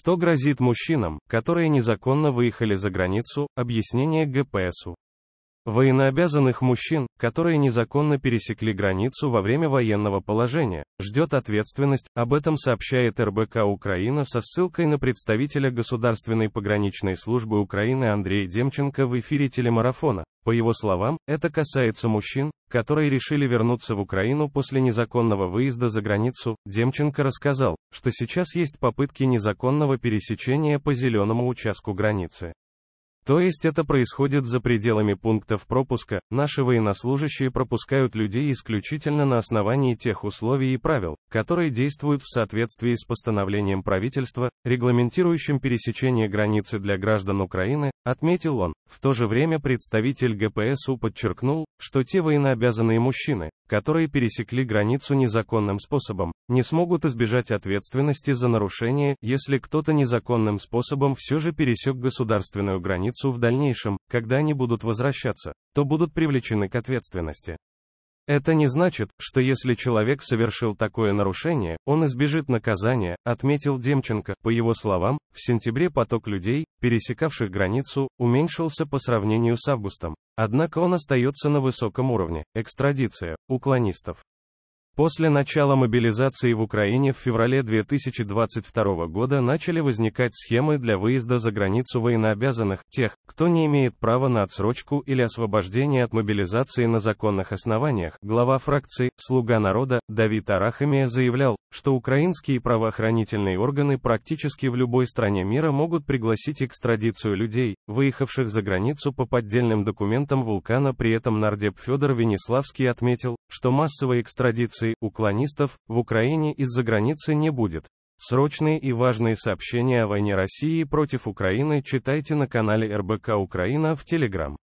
Что грозит мужчинам, которые незаконно выехали за границу, объяснение ГПСу. Военнообязанных мужчин, которые незаконно пересекли границу во время военного положения, ждет ответственность, об этом сообщает РБК Украина со ссылкой на представителя Государственной пограничной службы Украины Андрей Демченко в эфире телемарафона. По его словам, это касается мужчин, которые решили вернуться в Украину после незаконного выезда за границу. Демченко рассказал, что сейчас есть попытки незаконного пересечения по зеленому участку границы. То есть это происходит за пределами пунктов пропуска, наши военнослужащие пропускают людей исключительно на основании тех условий и правил, которые действуют в соответствии с постановлением правительства, регламентирующим пересечение границы для граждан Украины, Отметил он, в то же время представитель ГПСУ подчеркнул, что те военнообязанные мужчины, которые пересекли границу незаконным способом, не смогут избежать ответственности за нарушение, если кто-то незаконным способом все же пересек государственную границу в дальнейшем, когда они будут возвращаться, то будут привлечены к ответственности. Это не значит, что если человек совершил такое нарушение, он избежит наказания, отметил Демченко. По его словам, в сентябре поток людей, пересекавших границу, уменьшился по сравнению с августом. Однако он остается на высоком уровне. Экстрадиция уклонистов. После начала мобилизации в Украине в феврале 2022 года начали возникать схемы для выезда за границу военнообязанных, тех, кто не имеет права на отсрочку или освобождение от мобилизации на законных основаниях. Глава фракции «Слуга народа» Давид Арахамия заявлял, что украинские правоохранительные органы практически в любой стране мира могут пригласить экстрадицию людей, выехавших за границу по поддельным документам вулкана. При этом нардеп Федор Венеславский отметил, что массовые экстрадиции акций уклонистов в Украине из-за границы не будет. Срочные и важные сообщения о войне России против Украины читайте на канале РБК Украина в Телеграм.